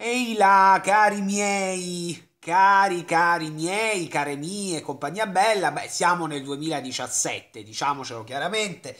Ehi là, cari miei, cari, cari miei, care mie, compagnia bella, beh, siamo nel 2017, diciamocelo chiaramente.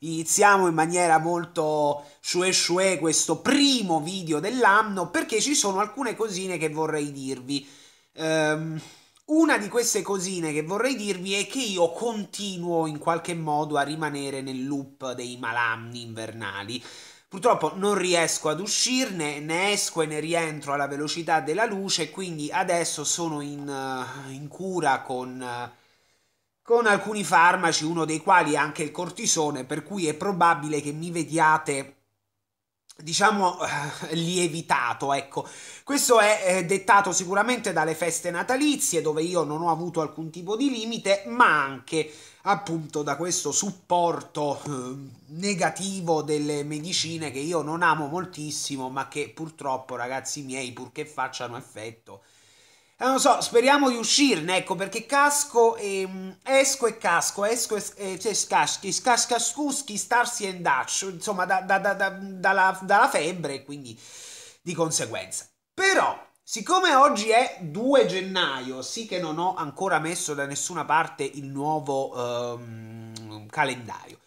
Iniziamo in maniera molto shue shue questo primo video dell'anno perché ci sono alcune cosine che vorrei dirvi. Um, una di queste cosine che vorrei dirvi è che io continuo in qualche modo a rimanere nel loop dei malanni invernali. Purtroppo non riesco ad uscirne, ne esco e ne rientro alla velocità della luce, quindi adesso sono in, eh, in cura con, eh, con alcuni farmaci, uno dei quali è anche il cortisone, per cui è probabile che mi vediate diciamo eh, lievitato ecco questo è eh, dettato sicuramente dalle feste natalizie dove io non ho avuto alcun tipo di limite ma anche appunto da questo supporto eh, negativo delle medicine che io non amo moltissimo ma che purtroppo ragazzi miei purché facciano effetto eh, non so, speriamo di uscirne, ecco, perché casco e... Ehm, esco e casco, esco e... Eh, cioè, scaschi, scascascuschi, starsi e daccio, insomma, da, da, da, dalla, dalla febbre, quindi di conseguenza. Però, Siccome oggi è 2 gennaio, sì che non ho ancora messo da nessuna parte il nuovo ehm, calendario.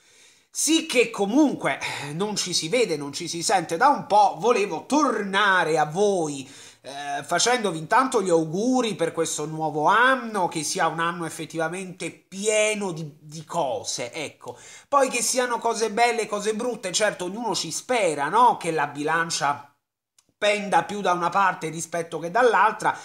Sì che comunque eh, non ci si vede, non ci si sente da un po', volevo tornare a voi eh, facendovi intanto gli auguri per questo nuovo anno, che sia un anno effettivamente pieno di, di cose, ecco. Poi che siano cose belle, cose brutte, certo ognuno ci spera, no? Che la bilancia penda più da una parte rispetto che dall'altra,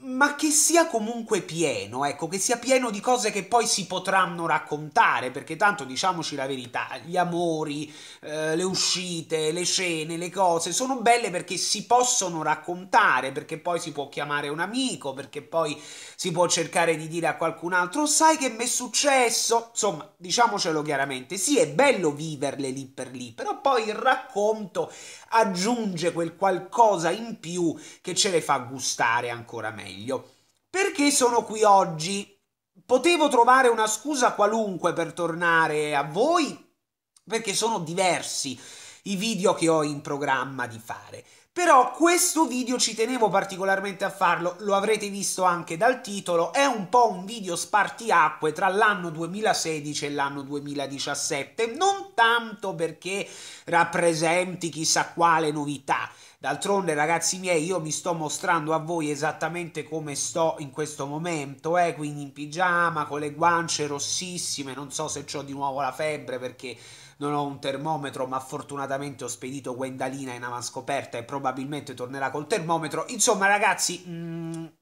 ma che sia comunque pieno, ecco, che sia pieno di cose che poi si potranno raccontare, perché tanto diciamoci la verità, gli amori, eh, le uscite, le scene, le cose, sono belle perché si possono raccontare, perché poi si può chiamare un amico, perché poi si può cercare di dire a qualcun altro, sai che mi è successo, insomma, diciamocelo chiaramente, sì è bello viverle lì per lì, però poi il racconto aggiunge quel qualcosa in più che ce le fa gustare ancora meglio meglio. Perché sono qui oggi? Potevo trovare una scusa qualunque per tornare a voi, perché sono diversi i video che ho in programma di fare. Però questo video ci tenevo particolarmente a farlo, lo avrete visto anche dal titolo, è un po' un video spartiacque tra l'anno 2016 e l'anno 2017, non tanto perché rappresenti chissà quale novità, D'altronde, ragazzi miei, io mi sto mostrando a voi esattamente come sto in questo momento, eh? quindi in pigiama, con le guance rossissime, non so se ho di nuovo la febbre perché non ho un termometro, ma fortunatamente ho spedito Gwendalina in avanscoperta e probabilmente tornerà col termometro. Insomma, ragazzi, mh, mm,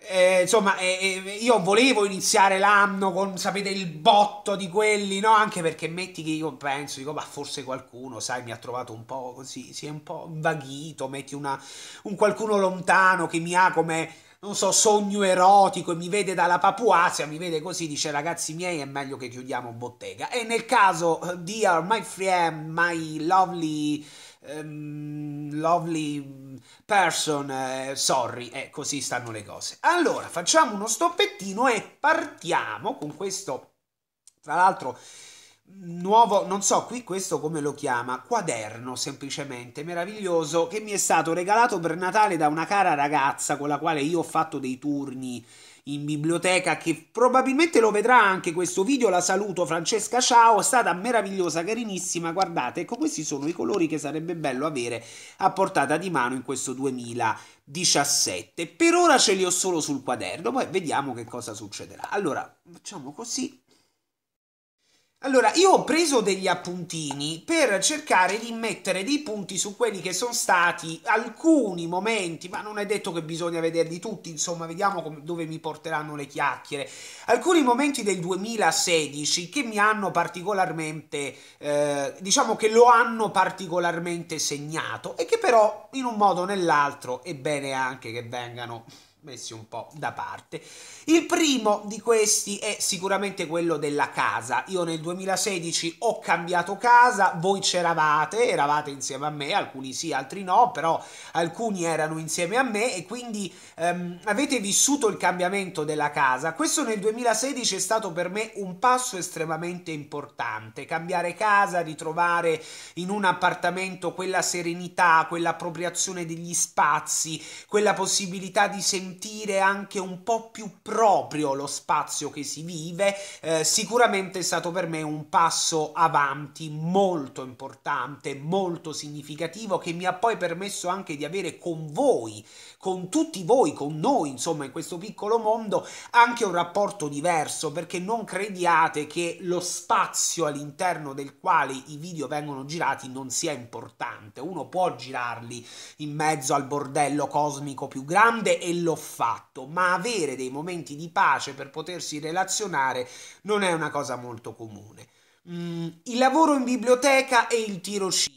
eh, insomma, eh, eh, io volevo iniziare l'anno con, sapete, il botto di quelli, no? Anche perché metti che io penso, dico, ma forse qualcuno, sai, mi ha trovato un po' così, si è un po' invaghito, metti una, un qualcuno lontano che mi ha come, non so, sogno erotico e mi vede dalla Papuasia, mi vede così, dice, ragazzi miei, è meglio che chiudiamo bottega. E nel caso, dear my friend, my lovely Ehm, lovely person, eh, sorry, e eh, così stanno le cose. Allora, facciamo uno stoppettino e partiamo con questo, tra l'altro, nuovo, non so qui questo come lo chiama, quaderno semplicemente, meraviglioso, che mi è stato regalato per Natale da una cara ragazza con la quale io ho fatto dei turni in biblioteca che probabilmente lo vedrà anche questo video. La saluto Francesca, ciao, è stata meravigliosa, carinissima. Guardate, ecco questi sono i colori che sarebbe bello avere a portata di mano in questo 2017. Per ora ce li ho solo sul quaderno, poi vediamo che cosa succederà. Allora, facciamo così. Allora, io ho preso degli appuntini per cercare di mettere dei punti su quelli che sono stati alcuni momenti, ma non è detto che bisogna vederli tutti, insomma, vediamo come, dove mi porteranno le chiacchiere. Alcuni momenti del 2016 che mi hanno particolarmente, eh, diciamo che lo hanno particolarmente segnato e che però in un modo o nell'altro è bene anche che vengano messi un po' da parte. Il primo di questi è sicuramente quello della casa. Io nel 2016 ho cambiato casa, voi c'eravate, eravate insieme a me, alcuni sì, altri no, però alcuni erano insieme a me e quindi ehm, avete vissuto il cambiamento della casa. Questo nel 2016 è stato per me un passo estremamente importante, cambiare casa, ritrovare in un appartamento quella serenità, quell'appropriazione degli spazi, quella possibilità di sentire sentire anche un po' più proprio lo spazio che si vive, eh, sicuramente è stato per me un passo avanti molto importante, molto significativo, che mi ha poi permesso anche di avere con voi, con tutti voi, con noi, insomma, in questo piccolo mondo, anche un rapporto diverso, perché non crediate che lo spazio all'interno del quale i video vengono girati non sia importante. Uno può girarli in mezzo al bordello cosmico più grande e lo fatto, ma avere dei momenti di pace per potersi relazionare non è una cosa molto comune. Mm, il lavoro in biblioteca e il tirocinio.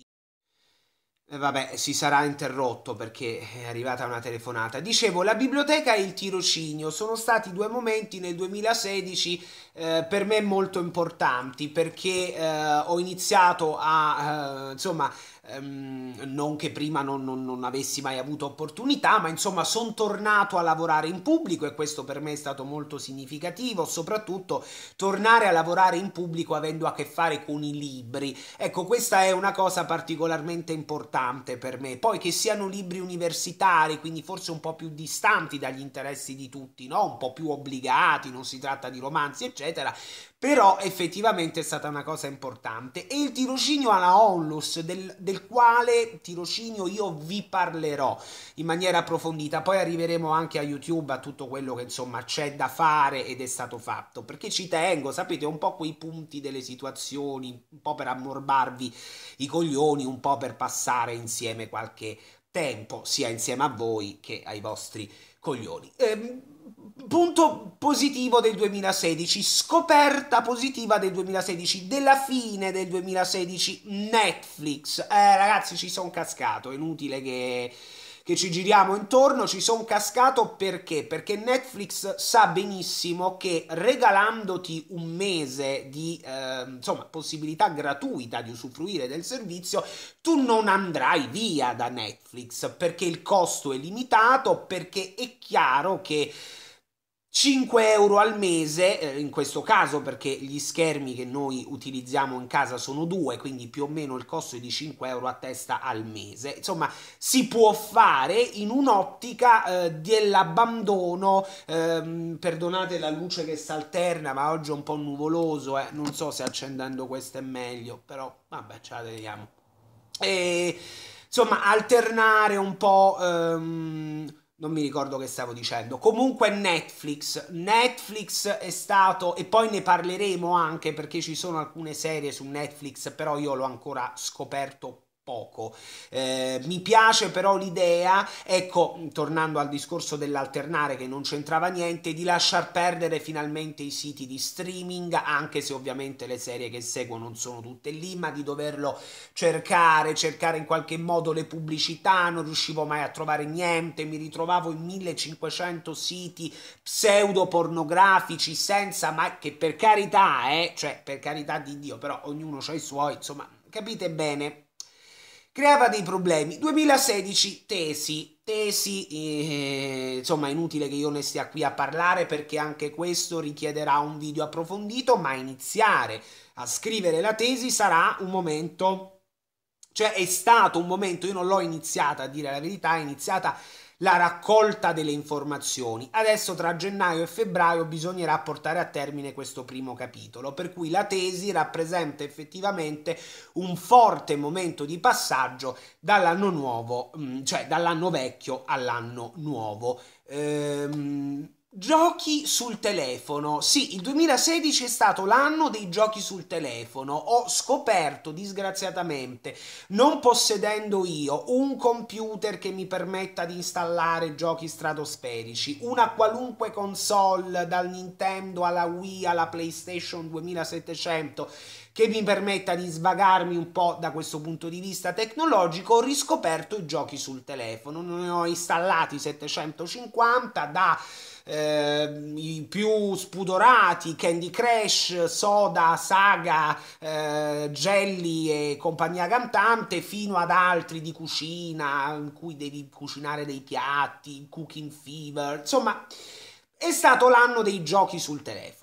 Eh, vabbè, si sarà interrotto perché è arrivata una telefonata. Dicevo, la biblioteca e il tirocinio sono stati due momenti nel 2016 eh, per me molto importanti perché eh, ho iniziato a, eh, insomma, ehm, non che prima non, non, non, avessi mai avuto opportunità, ma insomma sono tornato a lavorare in pubblico e questo per me è stato molto significativo, soprattutto tornare a lavorare in pubblico avendo a che fare con i libri. Ecco, questa è una cosa particolarmente importante per me. Poi che siano libri universitari, quindi forse un po' più distanti dagli interessi di tutti, no? un po' più obbligati, non si tratta di romanzi, eccetera, però effettivamente è stata una cosa importante. E il tirocinio alla onlus, del, del quale tirocinio io vi parlerò in maniera approfondita. Poi arriveremo anche a YouTube, a tutto quello che insomma c'è da fare ed è stato fatto. Perché ci tengo, sapete, un po' quei punti delle situazioni, un po' per ammorbarvi i coglioni, un po' per passare insieme qualche tempo, sia insieme a voi che ai vostri coglioni. Ehm, punto positivo del 2016, scoperta positiva del 2016, della fine del 2016, Netflix. Eh, ragazzi, ci sono cascato, è inutile che, che ci giriamo intorno, ci sono cascato perché? Perché Netflix sa benissimo che regalandoti un mese di eh, insomma, possibilità gratuita di usufruire del servizio, tu non andrai via da Netflix perché il costo è limitato, perché è chiaro che 5 euro al mese, eh, in questo caso perché gli schermi che noi utilizziamo in casa sono due, quindi più o meno il costo è di 5 euro a testa al mese. Insomma, si può fare in un'ottica eh, dell'abbandono, ehm, perdonate la luce che si alterna, ma oggi è un po' nuvoloso, eh. non so se accendendo questo è meglio, però vabbè, ce la vediamo. E, insomma, alternare un po'... Ehm, non mi ricordo che stavo dicendo. Comunque Netflix, Netflix è stato e poi ne parleremo anche perché ci sono alcune serie su Netflix, però io l'ho ancora scoperto poco. Eh, mi piace però l'idea, ecco, tornando al discorso dell'alternare che non c'entrava niente, di lasciar perdere finalmente i siti di streaming, anche se ovviamente le serie che seguo non sono tutte lì, ma di doverlo cercare, cercare in qualche modo le pubblicità, non riuscivo mai a trovare niente, mi ritrovavo in 1500 siti pseudo pornografici senza ma che per carità, eh, cioè per carità di Dio, però ognuno ha i suoi, insomma, capite bene creava dei problemi. 2016 tesi, tesi, eh, insomma è inutile che io ne stia qui a parlare perché anche questo richiederà un video approfondito, ma iniziare a scrivere la tesi sarà un momento cioè è stato un momento, io non l'ho iniziata a dire la verità, è iniziata la raccolta delle informazioni. Adesso tra gennaio e febbraio bisognerà portare a termine questo primo capitolo, per cui la tesi rappresenta effettivamente un forte momento di passaggio dall'anno nuovo, mm, cioè dall'anno vecchio all'anno nuovo. Ehm, Giochi sul telefono. Sì, il 2016 è stato l'anno dei giochi sul telefono. Ho scoperto, disgraziatamente, non possedendo io un computer che mi permetta di installare giochi stratosferici, una qualunque console, dal Nintendo alla Wii alla PlayStation 2700, che mi permetta di svagarmi un po' da questo punto di vista tecnologico, ho riscoperto i giochi sul telefono, ne ho installati 750 da eh, i più spudorati Candy Crash, Soda, Saga, eh, Jelly e compagnia cantante fino ad altri di cucina in cui devi cucinare dei piatti, Cooking Fever, insomma è stato l'anno dei giochi sul telefono.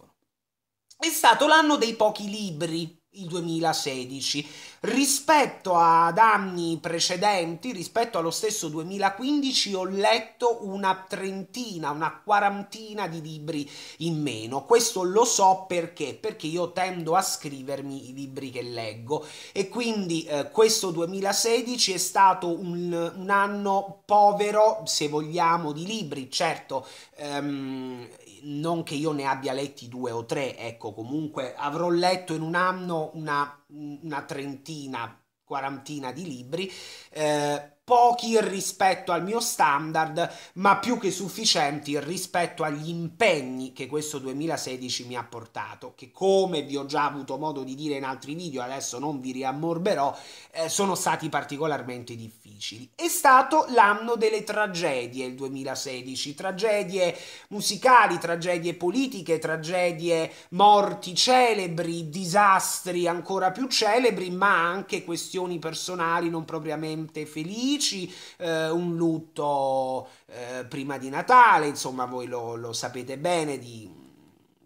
È stato l'anno dei pochi libri, il 2016 rispetto ad anni precedenti rispetto allo stesso 2015 ho letto una trentina una quarantina di libri in meno questo lo so perché perché io tendo a scrivermi i libri che leggo e quindi eh, questo 2016 è stato un, un, anno povero se vogliamo di libri certo ehm, non che io ne abbia letti due o tre, ecco, comunque avrò letto in un anno una, una trentina, quarantina di libri. Eh, pochi rispetto al mio standard, ma più che sufficienti rispetto agli impegni che questo 2016 mi ha portato, che come vi ho già avuto modo di dire in altri video, adesso non vi riammorberò, eh, sono stati particolarmente difficili. È stato l'anno delle tragedie il 2016, tragedie musicali, tragedie politiche, tragedie morti celebri, disastri ancora più celebri, ma anche questioni personali non propriamente felici, amici, eh, un lutto eh, prima di Natale, insomma voi lo, lo sapete bene di,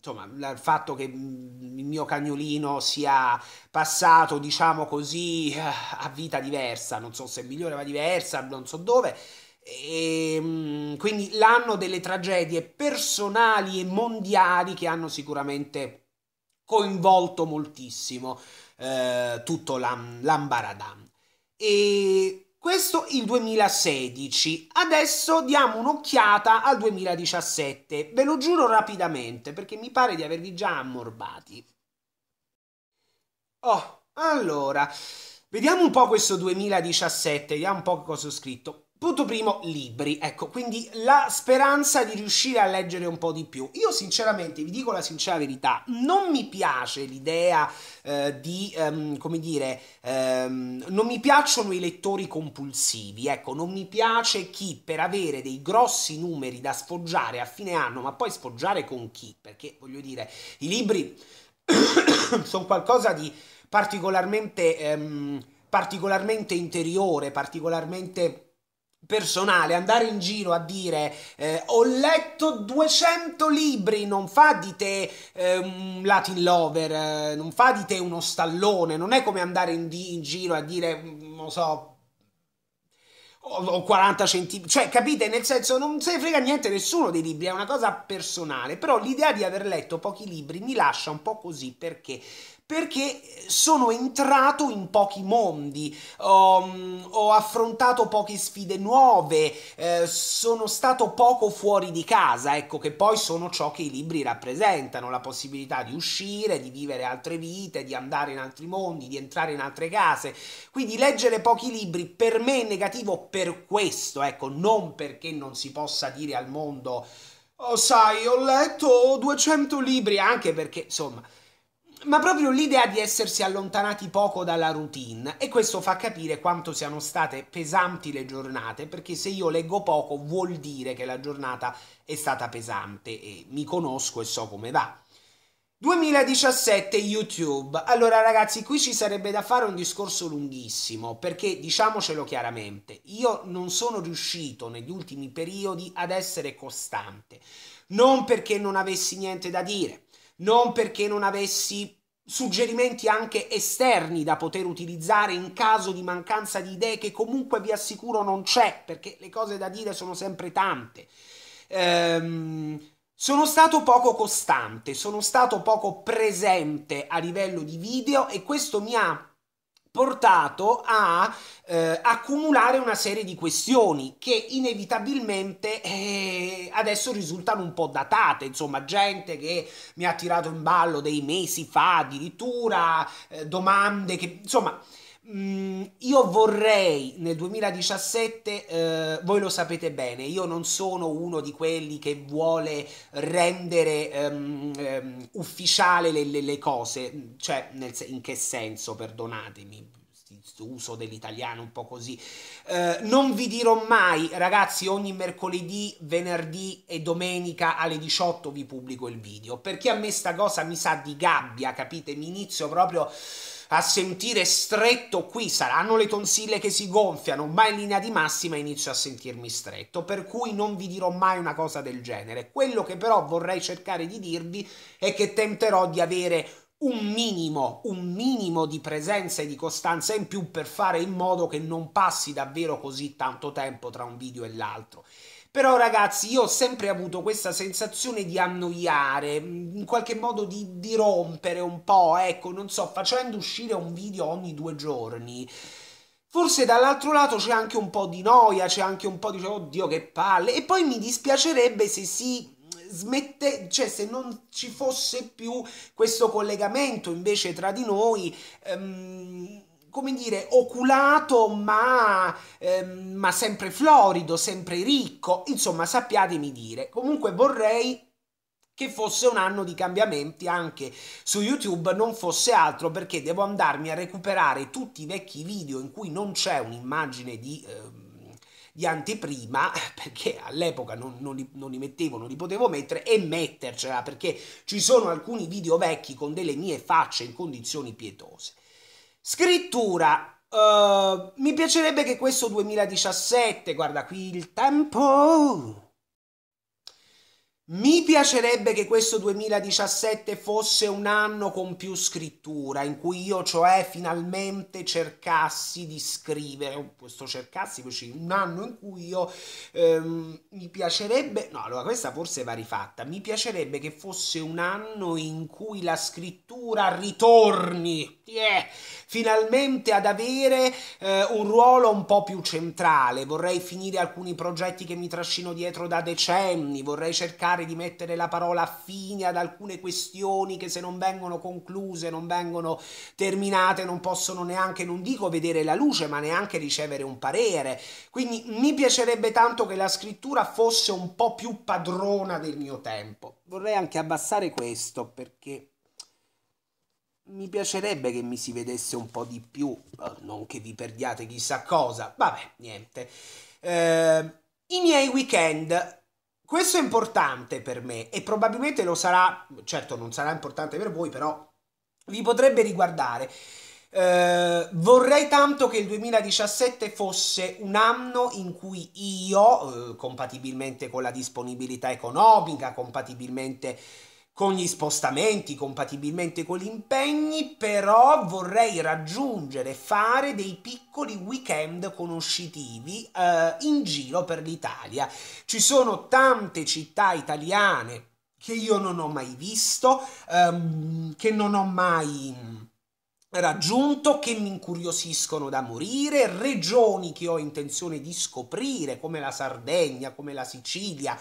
Insomma, il fatto che mm, il mio cagnolino sia passato, diciamo così, eh, a vita diversa, non so se migliore ma diversa, non so dove, e, ehm, quindi l'anno delle tragedie personali e mondiali che hanno sicuramente coinvolto moltissimo eh, tutto l'ambaradan E questo il 2016. Adesso diamo un'occhiata al 2017. Ve lo giuro rapidamente perché mi pare di avervi già ammorbati. Oh, allora, vediamo un po' questo 2017, vediamo un po' cosa ho scritto. Punto primo, libri. Ecco, quindi la speranza di riuscire a leggere un po' di più. Io sinceramente, vi dico la sincera verità, non mi piace l'idea eh, di, um, come dire, um, non mi piacciono i lettori compulsivi, ecco, non mi piace chi per avere dei grossi numeri da sfoggiare a fine anno, ma poi sfoggiare con chi? Perché, voglio dire, i libri sono qualcosa di particolarmente, um, particolarmente interiore, particolarmente personale, andare in giro a dire eh, ho letto 200 libri non fa di te eh, un Latin lover, eh, non fa di te uno stallone, non è come andare in, in giro a dire, mm, non so, ho 40 centimetri, cioè capite? Nel senso non se ne frega niente nessuno dei libri, è una cosa personale, però l'idea di aver letto pochi libri mi lascia un po' così perché? perché sono entrato in pochi mondi, um, ho affrontato poche sfide nuove, eh, sono stato poco fuori di casa, ecco che poi sono ciò che i libri rappresentano, la possibilità di uscire, di vivere altre vite, di andare in altri mondi, di entrare in altre case. Quindi leggere pochi libri per me è negativo per questo, ecco, non perché non si possa dire al mondo Oh, sai, ho letto 200 libri, anche perché, insomma, ma proprio l'idea di essersi allontanati poco dalla routine e questo fa capire quanto siano state pesanti le giornate, perché se io leggo poco vuol dire che la giornata è stata pesante e mi conosco e so come va. 2017 YouTube. Allora ragazzi, qui ci sarebbe da fare un discorso lunghissimo, perché diciamocelo chiaramente, io non sono riuscito negli ultimi periodi ad essere costante, non perché non avessi niente da dire, non perché non avessi suggerimenti anche esterni da poter utilizzare in caso di mancanza di idee che comunque vi assicuro non c'è, perché le cose da dire sono sempre tante. Ehm, sono stato poco costante, sono stato poco presente a livello di video e questo mi ha portato a eh, accumulare una serie di questioni che inevitabilmente eh, adesso risultano un po' datate, insomma gente che mi ha tirato in ballo dei mesi fa addirittura, eh, domande che insomma... Mm, io vorrei nel 2017, eh, voi lo sapete bene, io non sono uno di quelli che vuole rendere um, um, ufficiale le, le, le, cose, cioè nel, in che senso, perdonatemi uso dell'italiano un po' così. Eh, non vi dirò mai, ragazzi, ogni mercoledì, venerdì e domenica alle 18 vi pubblico il video, perché a me sta cosa mi sa di gabbia, capite? Mi inizio proprio a sentire stretto qui, saranno le tonsille che si gonfiano, ma in linea di massima inizio a sentirmi stretto, per cui non vi dirò mai una cosa del genere. Quello che però vorrei cercare di dirvi è che tenterò di avere un minimo, un minimo di presenza e di costanza in più per fare in modo che non passi davvero così tanto tempo tra un video e l'altro. Però ragazzi, io ho sempre avuto questa sensazione di annoiare, mm, in qualche modo di, di rompere un po', ecco, non so, facendo uscire un video ogni due giorni. Forse dall'altro lato c'è anche un po' di noia, c'è anche un po' di oddio che palle, e poi mi dispiacerebbe se si smette, cioè se non ci fosse più questo collegamento invece tra di noi, ehm, come dire, oculato ma, ehm, ma sempre florido, sempre ricco, insomma sappiatemi dire. Comunque vorrei che fosse un anno di cambiamenti anche su YouTube, non fosse altro perché devo andarmi a recuperare tutti i vecchi video in cui non c'è un'immagine di... Ehm, di anteprima perché all'epoca non, non, li, non, li, mettevo, non li potevo mettere e mettercela perché ci sono alcuni video vecchi con delle mie facce in condizioni pietose. Scrittura. Uh, mi piacerebbe che questo 2017, guarda qui il tempo, mi piacerebbe che questo 2017 fosse un anno con più scrittura, in cui io cioè finalmente cercassi di scrivere, questo cercassi, un anno in cui io ehm, mi piacerebbe, no allora questa forse va rifatta, mi piacerebbe che fosse un anno in cui la scrittura ritorni yeah, finalmente ad avere eh, un ruolo un po' più centrale, vorrei finire alcuni progetti che mi trascino dietro da decenni, vorrei cercare cercare di mettere la parola fine ad alcune questioni che se non vengono concluse, non vengono terminate, non possono neanche, non dico vedere la luce, ma neanche ricevere un parere. Quindi mi piacerebbe tanto che la scrittura fosse un po' più padrona del mio tempo. Vorrei anche abbassare questo perché mi piacerebbe che mi si vedesse un po' di più, eh, non che vi perdiate chissà cosa, vabbè, niente. Eh, I miei weekend questo è importante per me e probabilmente lo sarà, certo non sarà importante per voi, però vi potrebbe riguardare. Eh, vorrei tanto che il 2017 fosse un anno in cui io, eh, compatibilmente con la disponibilità economica, compatibilmente con gli spostamenti compatibilmente con gli impegni, però vorrei raggiungere fare dei piccoli weekend conoscitivi eh, in giro per l'Italia. Ci sono tante città italiane che io non ho mai visto, ehm, che non ho mai raggiunto che mi incuriosiscono da morire, regioni che ho intenzione di scoprire come la Sardegna, come la Sicilia,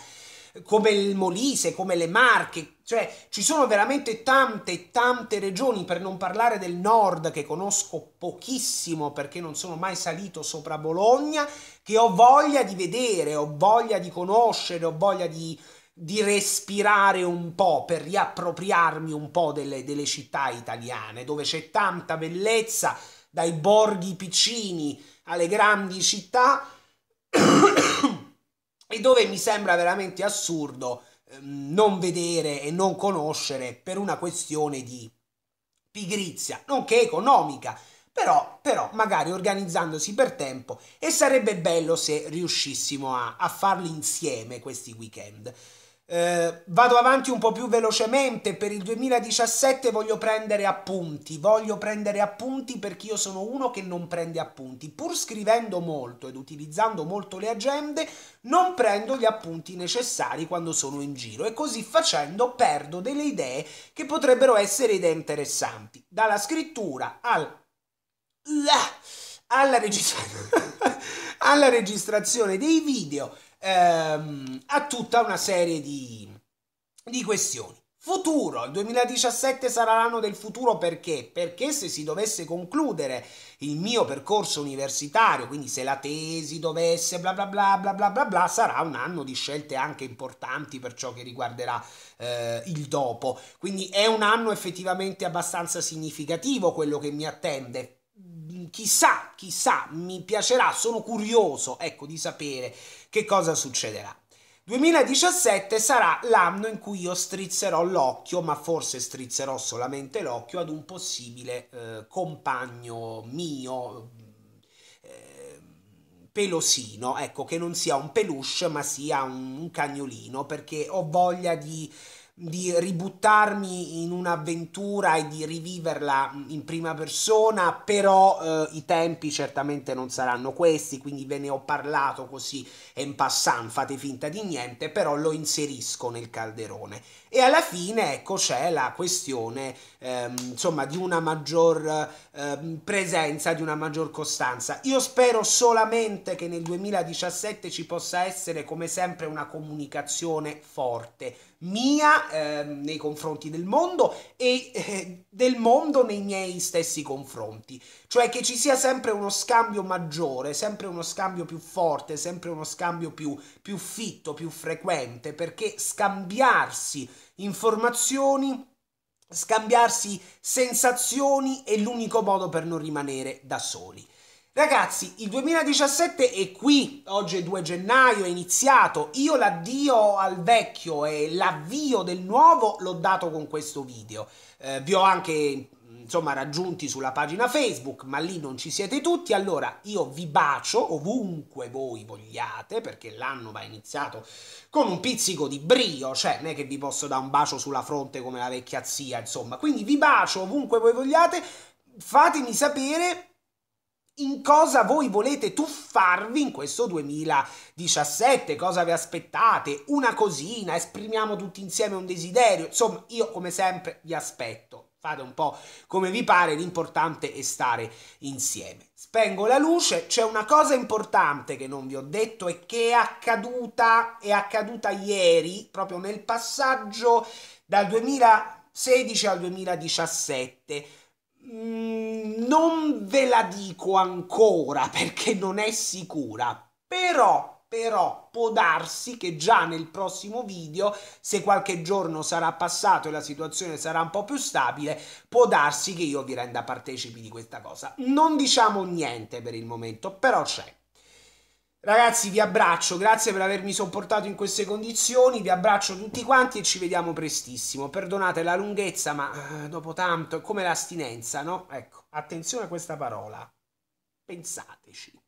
come il Molise, come le Marche, cioè ci sono veramente tante, tante regioni, per non parlare del nord che conosco pochissimo perché non sono mai salito sopra Bologna, che ho voglia di vedere, ho voglia di conoscere, ho voglia di, di respirare un po', per riappropriarmi un po' delle, delle città italiane, dove c'è tanta bellezza, dai borghi piccini alle grandi città e dove mi sembra veramente assurdo ehm, non vedere e non conoscere per una questione di pigrizia, nonché economica. Però, però, magari organizzandosi per tempo e sarebbe bello se riuscissimo a, a farli insieme questi weekend. Eh, vado avanti un po' più velocemente, per il 2017 voglio prendere appunti, voglio prendere appunti perché io sono uno che non prende appunti, pur scrivendo molto ed utilizzando molto le agende, non prendo gli appunti necessari quando sono in giro e così facendo perdo delle idee che potrebbero essere idee interessanti, dalla scrittura al... alla, registra... alla registrazione dei video ehm, a tutta una serie di, di questioni. Futuro, il 2017 sarà l'anno del futuro perché? Perché se si dovesse concludere il mio percorso universitario, quindi se la tesi dovesse bla bla bla bla bla bla bla, sarà un anno di scelte anche importanti per ciò che riguarderà eh, il dopo. Quindi è un anno effettivamente abbastanza significativo quello che mi attende chissà, chissà, mi piacerà, sono curioso, ecco, di sapere che cosa succederà. 2017 sarà l'anno in cui io strizzerò l'occhio, ma forse strizzerò solamente l'occhio ad un possibile eh, compagno mio eh, pelosino, ecco che non sia un peluche ma sia un, un cagnolino perché ho voglia di di ributtarmi in un'avventura e di riviverla in prima persona, però eh, i tempi certamente non saranno questi, quindi ve ne ho parlato così en passant, fate finta di niente, però lo inserisco nel calderone. E alla fine, ecco, c'è la questione, ehm, insomma, di una maggior ehm, presenza, di una maggior costanza. Io spero solamente che nel 2017 ci possa essere, come sempre, una comunicazione forte mia eh, nei confronti del mondo e eh, del mondo nei miei stessi confronti. Cioè che ci sia sempre uno scambio maggiore, sempre uno scambio più forte, sempre uno scambio più, più fitto, più frequente, perché scambiarsi informazioni Scambiarsi sensazioni è l'unico modo per non rimanere da soli. Ragazzi, il 2017 è qui, oggi è 2 gennaio, è iniziato, io l'addio al vecchio e l'avvio del nuovo l'ho dato con questo video. Eh, vi ho anche insomma raggiunti sulla pagina Facebook, ma lì non ci siete tutti, allora io vi bacio ovunque voi vogliate, perché l'anno va iniziato con un pizzico di brio, cioè non è che vi posso dare un bacio sulla fronte come la vecchia zia, insomma, quindi vi bacio ovunque voi vogliate, fatemi sapere in cosa voi volete tuffarvi in questo 2017, cosa vi aspettate, una cosina, esprimiamo tutti insieme un desiderio, insomma io come sempre vi aspetto, fate un po' come vi pare, l'importante è stare insieme. Spengo la luce, c'è una cosa importante che non vi ho detto e che è accaduta, è accaduta ieri, proprio nel passaggio dal 2016 al 2017 Mm, non ve la dico ancora perché non è sicura, però, però può darsi che già nel prossimo video, se qualche giorno sarà passato e la situazione sarà un po' più stabile, può darsi che io vi renda partecipi di questa cosa. Non diciamo niente per il momento, però c'è. Ragazzi, vi abbraccio, grazie per avermi sopportato in queste condizioni, vi abbraccio tutti quanti e ci vediamo prestissimo. Perdonate la lunghezza, ma eh, dopo tanto è come l'astinenza, no? Ecco, attenzione a questa parola. Pensateci.